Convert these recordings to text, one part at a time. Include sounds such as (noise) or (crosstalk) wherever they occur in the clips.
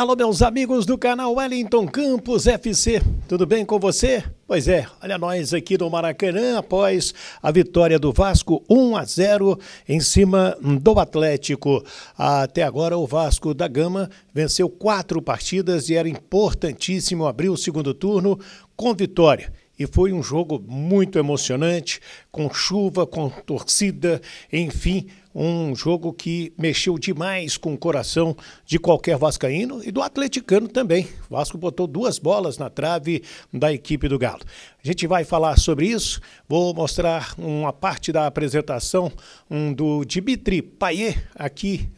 Alô, meus amigos do canal Wellington Campos FC, tudo bem com você? Pois é, olha nós aqui no Maracanã após a vitória do Vasco 1 a 0 em cima do Atlético. Até agora o Vasco da Gama venceu quatro partidas e era importantíssimo abrir o segundo turno com vitória. E foi um jogo muito emocionante, com chuva, com torcida, enfim, um jogo que mexeu demais com o coração de qualquer vascaíno e do atleticano também. O Vasco botou duas bolas na trave da equipe do Galo. A gente vai falar sobre isso. Vou mostrar uma parte da apresentação um do Dimitri Payet aqui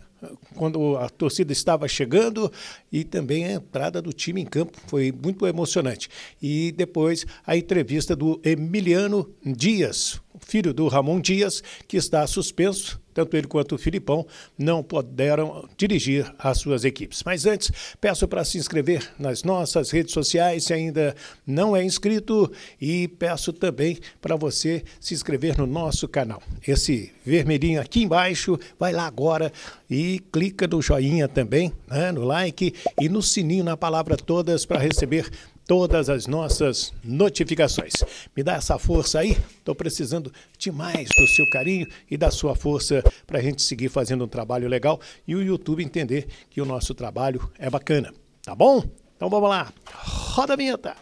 quando a torcida estava chegando e também a entrada do time em campo foi muito emocionante. E depois a entrevista do Emiliano Dias, filho do Ramon Dias, que está suspenso tanto ele quanto o Filipão não puderam dirigir as suas equipes. Mas antes, peço para se inscrever nas nossas redes sociais, se ainda não é inscrito, e peço também para você se inscrever no nosso canal. Esse vermelhinho aqui embaixo, vai lá agora e clica no joinha também, né, no like e no sininho na palavra todas para receber todas as nossas notificações. Me dá essa força aí, estou precisando demais do seu carinho e da sua força para a gente seguir fazendo um trabalho legal e o YouTube entender que o nosso trabalho é bacana, tá bom? Então vamos lá, roda a vinheta!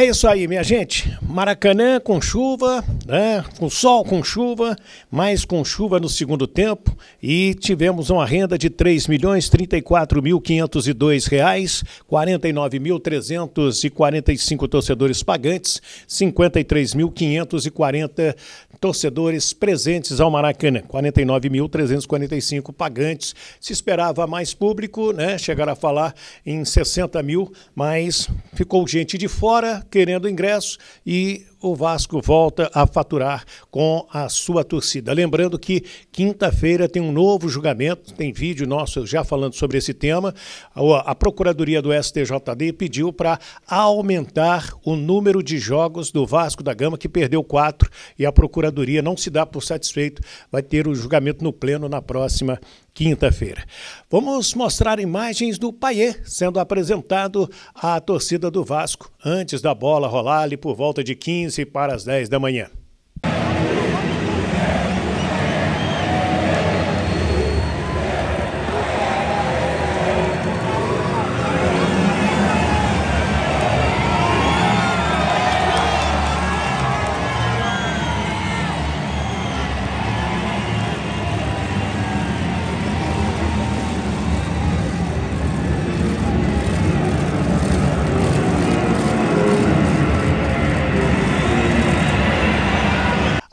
É isso aí, minha gente. Maracanã com chuva, né? com sol, com chuva, mais com chuva no segundo tempo e tivemos uma renda de três milhões trinta e quatro mil quinhentos e dois reais, quarenta e nove mil trezentos e quarenta e cinco torcedores pagantes, cinquenta e três mil quinhentos e quarenta torcedores presentes ao Maracanã, quarenta e nove mil trezentos e quarenta e cinco pagantes. Se esperava mais público, né? Chegaram a falar em sessenta mil, mas ficou gente de fora querendo ingressos e o Vasco volta a faturar com a sua torcida. Lembrando que quinta-feira tem um novo julgamento, tem vídeo nosso já falando sobre esse tema. A Procuradoria do STJD pediu para aumentar o número de jogos do Vasco da Gama, que perdeu quatro, e a Procuradoria não se dá por satisfeito. Vai ter o julgamento no pleno na próxima quinta-feira. Vamos mostrar imagens do Paier sendo apresentado à torcida do Vasco antes da bola rolar ali por volta de 15 15 para as 10 da manhã.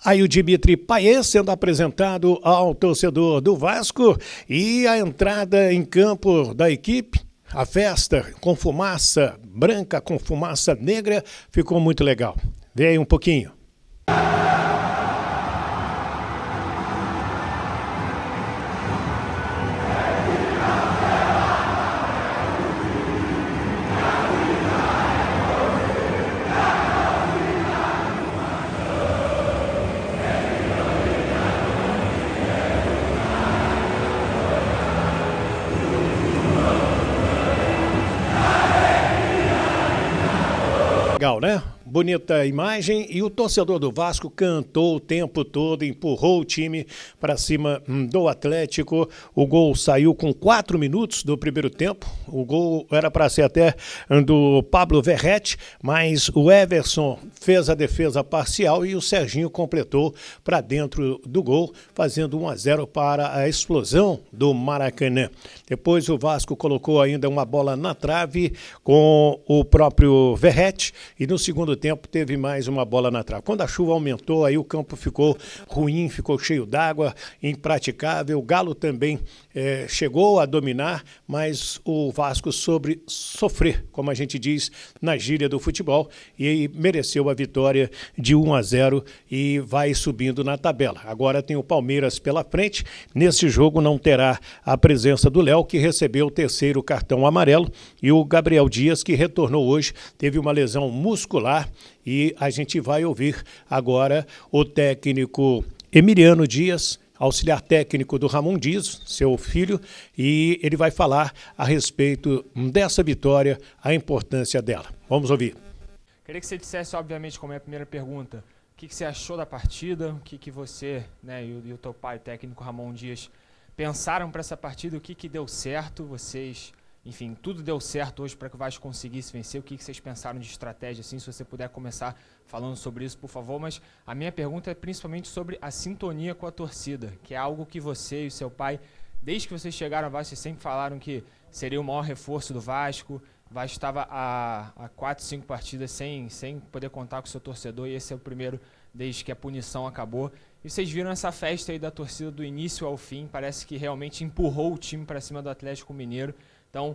Aí o Dimitri Paes sendo apresentado ao torcedor do Vasco e a entrada em campo da equipe. A festa com fumaça branca, com fumaça negra, ficou muito legal. Vem um pouquinho. legal, né? bonita imagem e o torcedor do Vasco cantou o tempo todo, empurrou o time para cima hum, do Atlético. O gol saiu com quatro minutos do primeiro tempo. O gol era para ser até hum, do Pablo Verrete, mas o Everson fez a defesa parcial e o Serginho completou para dentro do gol, fazendo 1 a 0 para a explosão do Maracanã. Depois o Vasco colocou ainda uma bola na trave com o próprio Verrete e no segundo tempo tempo teve mais uma bola na trave. Quando a chuva aumentou, aí o campo ficou ruim, ficou cheio d'água, impraticável. O Galo também é, chegou a dominar, mas o Vasco sobre sofrer, como a gente diz na gíria do futebol, e mereceu a vitória de 1 a 0 e vai subindo na tabela. Agora tem o Palmeiras pela frente. Nesse jogo não terá a presença do Léo, que recebeu o terceiro cartão amarelo, e o Gabriel Dias, que retornou hoje, teve uma lesão muscular e a gente vai ouvir agora o técnico Emiliano Dias, auxiliar técnico do Ramon Dias, seu filho, e ele vai falar a respeito dessa vitória, a importância dela. Vamos ouvir. Queria que você dissesse, obviamente, como é a primeira pergunta, o que, que você achou da partida, o que, que você né, e, o, e o teu pai, técnico Ramon Dias, pensaram para essa partida, o que, que deu certo, vocês enfim, tudo deu certo hoje para que o Vasco conseguisse vencer. O que, que vocês pensaram de estratégia, assim? Se você puder começar falando sobre isso, por favor. Mas a minha pergunta é principalmente sobre a sintonia com a torcida, que é algo que você e o seu pai, desde que vocês chegaram ao Vasco, vocês sempre falaram que seria o maior reforço do Vasco. O Vasco estava a, quatro, cinco partidas sem, sem poder contar com o seu torcedor, e esse é o primeiro desde que a punição acabou. E vocês viram essa festa aí da torcida do início ao fim, parece que realmente empurrou o time para cima do Atlético Mineiro. Então,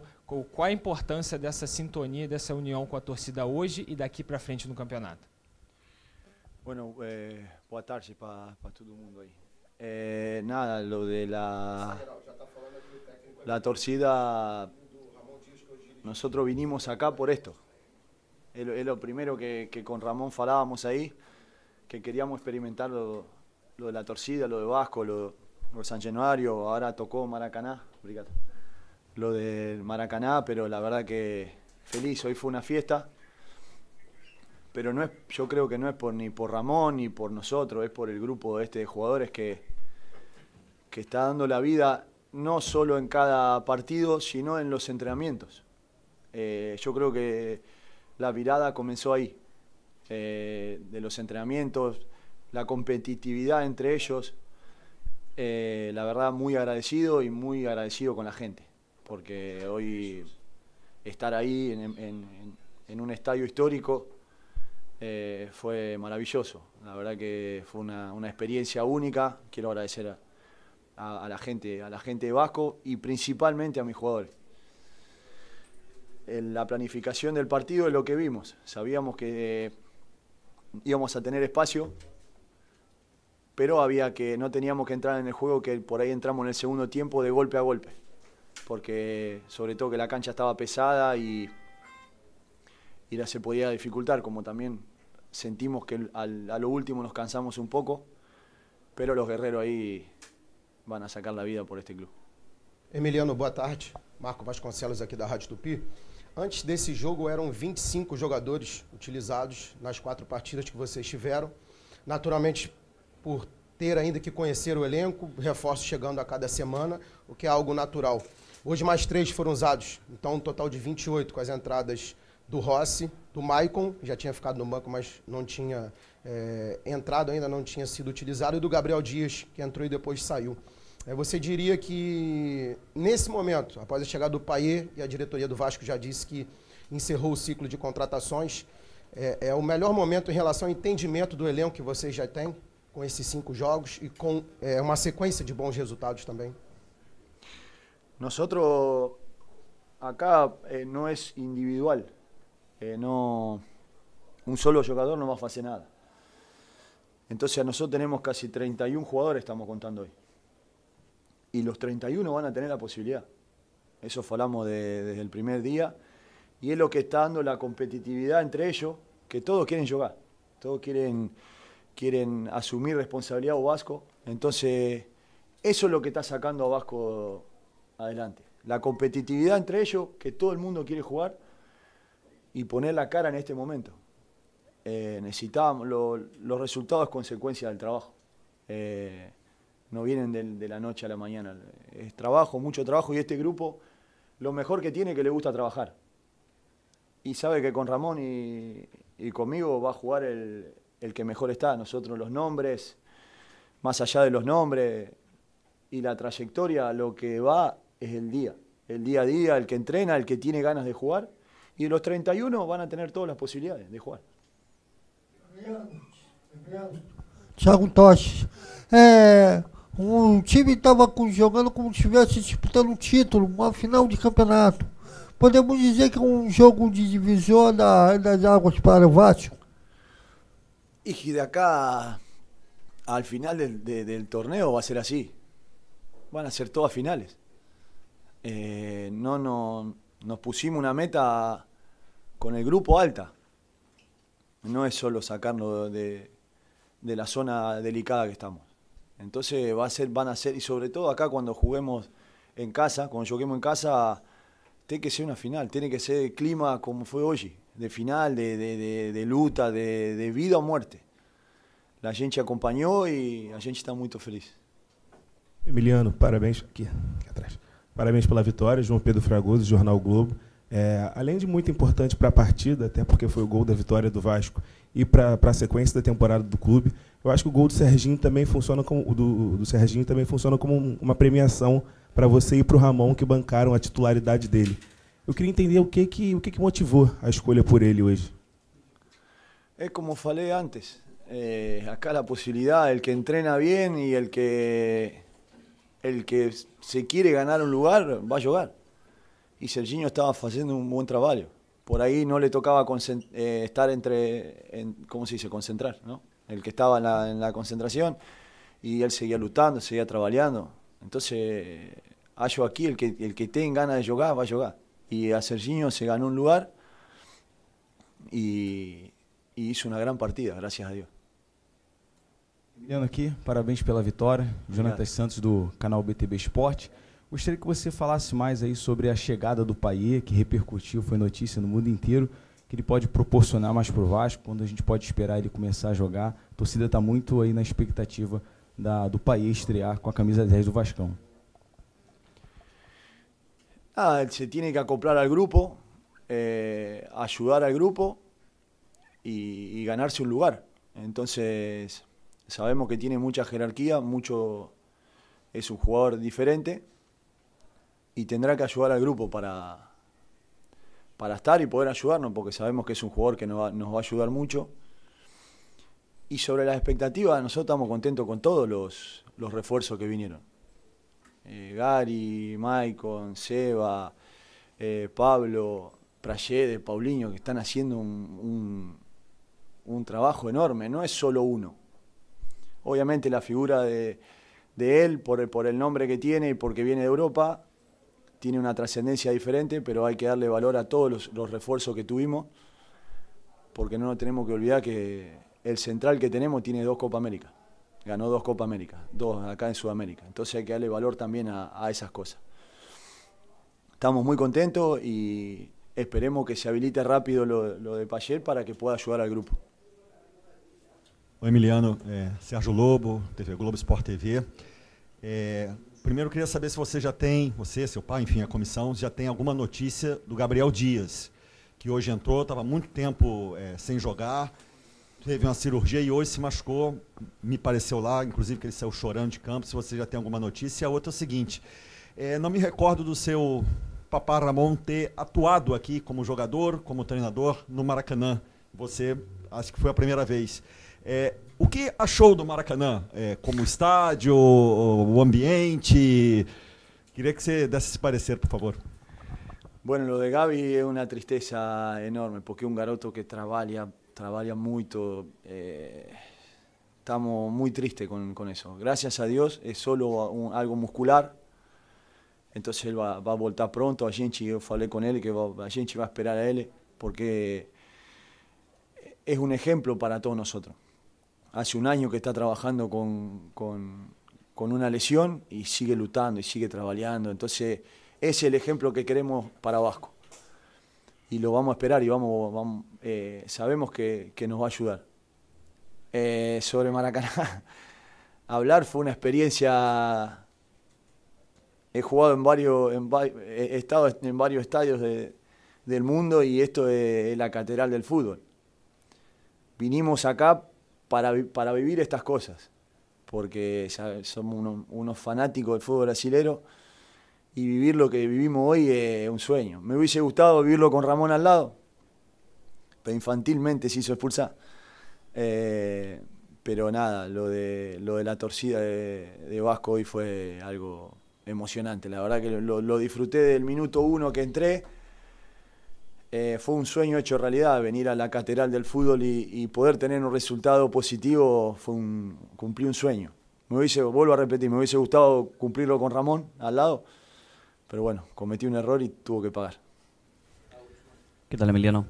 qual a importância dessa sintonia, dessa união com a torcida hoje e daqui para frente no campeonato? Bueno, eh, boa tarde para todo mundo aí. Eh, nada, lo de la, la torcida, nosotros vinimos acá por esto. Es lo, es lo primero que, que, con Ramón falábamos ahí, que queríamos experimentar lo, lo de la torcida, lo de Vasco, lo, lo de San Januario, ahora tocó Maracaná. Obrigado. lo del Maracaná, pero la verdad que feliz, hoy fue una fiesta. Pero no es, yo creo que no es por ni por Ramón ni por nosotros, es por el grupo este de jugadores que, que está dando la vida no solo en cada partido, sino en los entrenamientos. Eh, yo creo que la virada comenzó ahí, eh, de los entrenamientos, la competitividad entre ellos. Eh, la verdad, muy agradecido y muy agradecido con la gente porque hoy estar ahí en, un estadio histórico eh, fue maravilloso. La verdad que fue una, experiencia única. Quiero agradecer a, la gente, a la gente de Vasco y principalmente a mis jugadores. la planificación del partido es lo que vimos. Sabíamos que eh, íbamos a tener espacio, pero había que no teníamos que entrar en el juego que por ahí entramos en el segundo tiempo de golpe a golpe. porque sobre todo que la cancha estaba pesada y, y la se podía dificultar, como también sentimos que al, a lo último nos cansamos un poco, pero los guerreros ahí van a sacar la vida por este club. Emiliano, boa tarde. Marco Vasconcelos aqui da Rádio Tupi. Antes desse jogo eram 25 jogadores utilizados nas quatro partidas que vocês tiveram. Naturalmente, por ter ainda que conhecer o elenco, reforço chegando a cada semana, o que é algo natural. Hoje mais três foram usados, então um total de 28 com as entradas do Rossi, do Maicon, já tinha ficado no banco, mas não tinha é, entrado ainda, não tinha sido utilizado, e do Gabriel Dias, que entrou e depois saiu. É, você diria que, nesse momento, após a chegada do Paier, e a diretoria do Vasco já disse que encerrou o ciclo de contratações, é, é o melhor momento em relação ao entendimento do elenco que vocês já têm? Con estos cinco juegos y e con una secuencia de buenos resultados también. Nosotros acá eh, no es individual, eh, no un solo jugador no a hacer nada. Entonces nosotros tenemos casi 31 jugadores estamos contando hoy. Y los 31 van a tener la posibilidad. Eso falamos desde el primer día. Y es lo que está dando la competitividad entre ellos, que todos quieren jugar. Todos quieren quieren asumir responsabilidad o Vasco. Entonces, eso es lo que está sacando a Vasco adelante. La competitividad entre ellos, que todo el mundo quiere jugar y poner la cara en este momento. Eh, necesitamos los resultados consecuencia del trabajo. Eh, no vienen de, la noche a la mañana. Es trabajo, mucho trabajo y este grupo lo mejor que tiene es que le gusta trabajar. Y sabe que con Ramón y conmigo va a jugar el, el que mejor está. Nosotros los nombres, más allá de los nombres y la trayectoria, lo que va es el día. El día a día, el que entrena, el que tiene ganas de jugar. Y los 31 van a tener todas las posibilidades de jugar. o time estava jogando como se estivesse disputando um título, uma final de campeonato. Podemos dizer que un um jogo de divisão da, das águas para o Vasco? Y de acá al final del, torneo va a ser así. Van a ser todas finales. Eh, no, nos pusimos una meta con el grupo alta. No es solo sacarlo de, la zona delicada que estamos. Entonces va a ser, van a ser, y sobre todo acá cuando juguemos en casa, cuando juguemos en casa, tiene que ser una final, tiene que ser clima como fue hoy. de final, de, de, de luta, de, vida ou morte. A gente acompanhou e a gente está muito feliz. Emiliano, parabéns. Aqui, aqui atrás. Parabéns pela vitória, João Pedro Fragoso, Jornal Globo. É, além de muito importante para a partida, até porque foi o gol da vitória do Vasco e para a sequência da temporada do clube, eu acho que o gol do Serginho também funciona como do, do Serginho também funciona como uma premiação para você e para o Ramon que bancaram a titularidade dele. Yo quería entender ¿qué que que, o a por él hoy? Es como falei antes, eh, acá la posibilidad, el que entrena bien y el que, el que se quiere ganar un lugar va a jugar. Y Serginho estaba haciendo un buen trabajo. Por ahí no le tocaba eh, estar entre, ¿cómo se dice? Concentrar, ¿no? El que estaba en la, concentración y él seguía luchando, seguía trabajando. Entonces, hallo eh, aquí, el que, el que tenga ganas de jugar va a jugar. Y a Serginho se ganó un lugar y, y hizo una gran partida, gracias a Dios. Emiliano aqui, parabéns pela vitória. Jonathan Santos, do canal BTB Esporte. Gostaria que você falasse mais aí sobre a chegada do Paier, que repercutiu, foi notícia no mundo inteiro, que ele pode proporcionar mais para o Vasco, quando a gente pode esperar ele começar a jogar. A torcida está muito aí na expectativa da, do Paier estrear com a camisa 10 do Vascão. Ah, se tiene que acoplar al grupo, eh, ayudar al grupo y, ganarse un lugar. Entonces, sabemos que tiene mucha jerarquía, mucho es un jugador diferente y tendrá que ayudar al grupo para, para estar y poder ayudarnos, porque sabemos que es un jugador que nos va, a ayudar mucho. Y sobre las expectativas, nosotros estamos contentos con todos los refuerzos que vinieron. Eh, Gary, Maicon, Seba, eh, Pablo, Prayede, Paulinho, que están haciendo un, trabajo enorme, no es solo uno. Obviamente la figura de, él, por el, por el nombre que tiene y porque viene de Europa, tiene una trascendencia diferente, pero hay que darle valor a todos los, los, refuerzos que tuvimos, porque no tenemos que olvidar que el central que tenemos tiene dos Copa América. ganó dos Copa América, dos acá en Sudamérica. Entonces hay que darle valor también a, a esas cosas. Estamos muy contentos y esperemos que se habilite rápido lo, lo de Payer para que pueda ayudar al grupo. Oi, Emiliano. É, Sérgio Lobo, TV Globo Sport TV. É, primeiro, queria saber se você já tem, você, seu pai, enfim, a comissão, já tem alguma notícia do Gabriel Dias, que hoje entrou, estava muito tempo é, sem jogar, teve uma cirurgia e hoje se machucou, me pareceu lá, inclusive que ele saiu chorando de campo, se você já tem alguma notícia. E a outra é o seguinte, é, não me recordo do seu papá Ramon ter atuado aqui como jogador, como treinador, no Maracanã. Você, acho que foi a primeira vez. É, o que achou do Maracanã? É, como estádio, o ambiente? Queria que você desse esse parecer, por favor. Bueno, lo de Gaby es una tristeza enorme, porque un garoto que trabaja trabaja mucho, eh, estamos muy tristes con eso. Gracias a Dios, es solo algo muscular, entonces él va a voltar pronto. A gente, yo falei con él, que va a esperar a él, porque es un ejemplo para todos nosotros. Hace un año que está trabajando con una lesión y sigue luchando y sigue trabajando, entonces es el ejemplo que queremos para Vasco y lo vamos a esperar y vamos, eh, sabemos que, nos va a ayudar. Eh, sobre Maracaná, (laughs) hablar fue una experiencia. He jugado en varios, estado en varios estadios del mundo y esto es la catedral del fútbol. Vinimos acá para, vivir estas cosas, porque somos unos, unos fanáticos del fútbol brasilero y vivir lo que vivimos hoy es un sueño. Me hubiese gustado vivirlo con Ramón al lado, pero infantilmente se hizo expulsar. Eh, pero nada, lo de, lo de la torcida de, Vasco hoy fue algo emocionante. La verdad que lo, disfruté del minuto uno que entré. Eh, fue un sueño hecho realidad venir a la catedral del fútbol y, poder tener un resultado positivo. Fue un, cumplí un sueño. Me hubiese, vuelvo a repetir, me hubiese gustado cumplirlo con Ramón al lado pero bueno, cometí un error y tuvo que pagar. ¿Qué tal, Emiliano?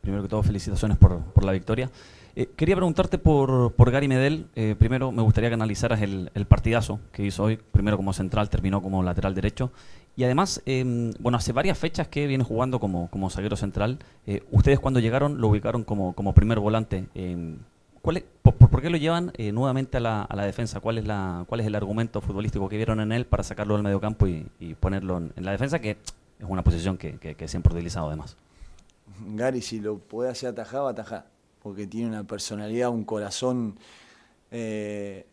Primero que todo, felicitaciones por, la victoria. Eh, quería preguntarte por, Gary Medel. Eh, primero, me gustaría que analizaras el, partidazo que hizo hoy. Primero como central, terminó como lateral derecho. Y además, em, bueno, hace varias fechas que viene jugando como, como zaguero central. Eh, ustedes cuando llegaron lo ubicaron como, como primer volante por, qué lo llevan eh, nuevamente a la, defensa? ¿Cuál es, el argumento futbolístico que vieron en él para sacarlo del mediocampo y, y ponerlo en, la defensa, que es una posición que, siempre he utilizado además? Gary, si lo puede hacer atajado, atajá, porque tiene una personalidad, un corazón. Eh,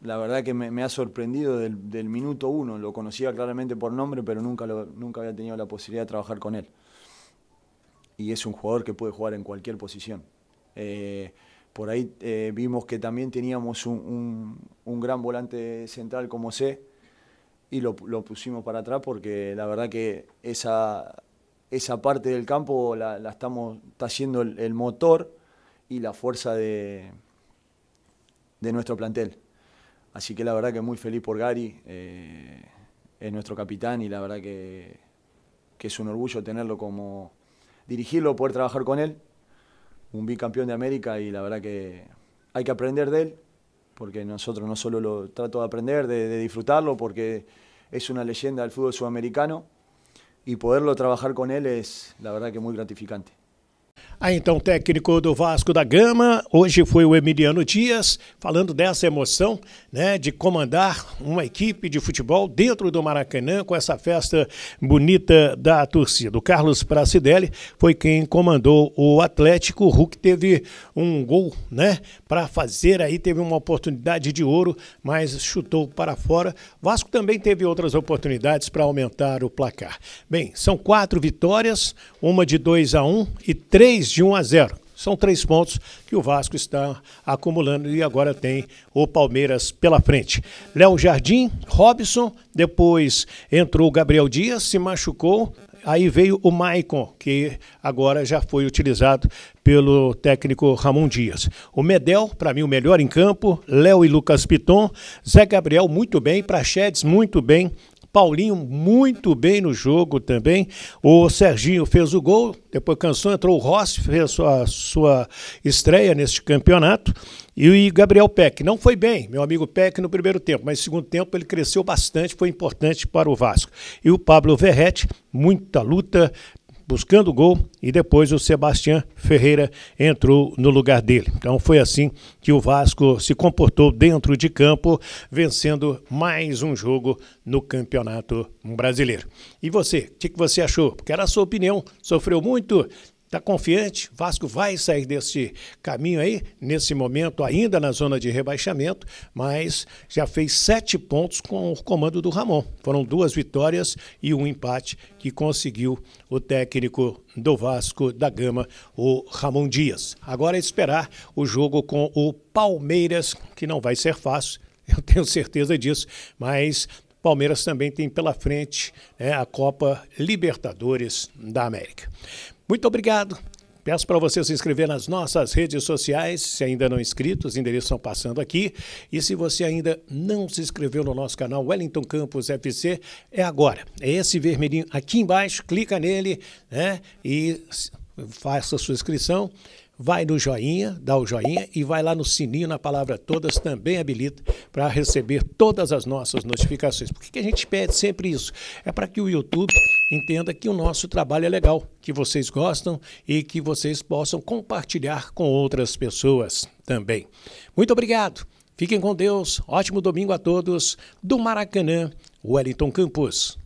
la verdad que me, ha sorprendido del, del, minuto uno. Lo conocía claramente por nombre, pero nunca, lo, nunca había tenido la posibilidad de trabajar con él. Y es un jugador que puede jugar en cualquier posición eh, por ahí eh, vimos que también teníamos un, gran volante central como C y lo, pusimos para atrás porque la verdad que esa, esa parte del campo la, estamos, está siendo el, motor y la fuerza de, de nuestro plantel. Así que la verdad que muy feliz por Gary, eh, es nuestro capitán y la verdad que es un orgullo tenerlo como dirigirlo, poder trabajar con él un bicampeón de América y la verdad que hay que aprender de él, porque nosotros no solo lo trato de aprender, de, disfrutarlo, porque es una leyenda del fútbol sudamericano y poderlo trabajar con él es la verdad que muy gratificante. Aí ah, então, técnico do Vasco da Gama, hoje foi o Emiliano Dias, falando dessa emoção, né, de comandar uma equipe de futebol dentro do Maracanã com essa festa bonita da torcida. O Carlos Pracidelli foi quem comandou o Atlético, o Hulk teve um gol, né, para fazer aí, teve uma oportunidade de ouro, mas chutou para fora. Vasco também teve outras oportunidades para aumentar o placar. Bem, são quatro vitórias, uma de 2 a 1 um, e três de 1 a 0. São três pontos que o Vasco está acumulando e agora tem o Palmeiras pela frente. Léo Jardim, Robson, depois entrou o Gabriel Dias, se machucou, aí veio o Maicon, que agora já foi utilizado pelo técnico Ramon Dias. O Medel, para mim, o melhor em campo, Léo e Lucas Piton, Zé Gabriel muito bem, Praxedes muito bem, Paulinho muito bem no jogo também. O Serginho fez o gol, depois cansou, entrou o Rossi, fez a sua estreia neste campeonato. E o Gabriel Peck não foi bem, meu amigo Peck, no primeiro tempo, mas no segundo tempo ele cresceu bastante, foi importante para o Vasco. E o Pablo Verrete, muita luta, buscando o gol e depois o Sebastião Ferreira entrou no lugar dele. Então foi assim que o Vasco se comportou dentro de campo, vencendo mais um jogo no Campeonato Brasileiro. E você, o que, que, você achou? Porque era a sua opinião. Sofreu muito? Está confiante? Vasco vai sair desse caminho aí, nesse momento ainda na zona de rebaixamento, mas já fez sete pontos com o comando do Ramon. Foram duas vitórias e um empate que conseguiu o técnico do Vasco da Gama, o Ramon Dias. Agora é esperar o jogo com o Palmeiras, que não vai ser fácil, (laughs) eu tenho certeza disso, mas Palmeiras também tem pela frente né, a Copa Libertadores da América. Muito obrigado. Peço para você se inscrever nas nossas redes sociais, se ainda não inscrito, os endereços estão passando aqui. E se você ainda não se inscreveu no nosso canal Wellington Campos FC, é agora. É esse vermelhinho aqui embaixo, clica nele né, e faça a sua inscrição, vai no joinha, dá o joinha e vai lá no sininho na palavra todas, também habilita para receber todas as nossas notificações. Por que a gente pede sempre isso? É para que o YouTube entenda que o nosso trabalho é legal, que vocês gostam e que vocês possam compartilhar com outras pessoas também. Muito obrigado. Fiquem com Deus. Ótimo domingo a todos do Maracanã, Wellington Campos.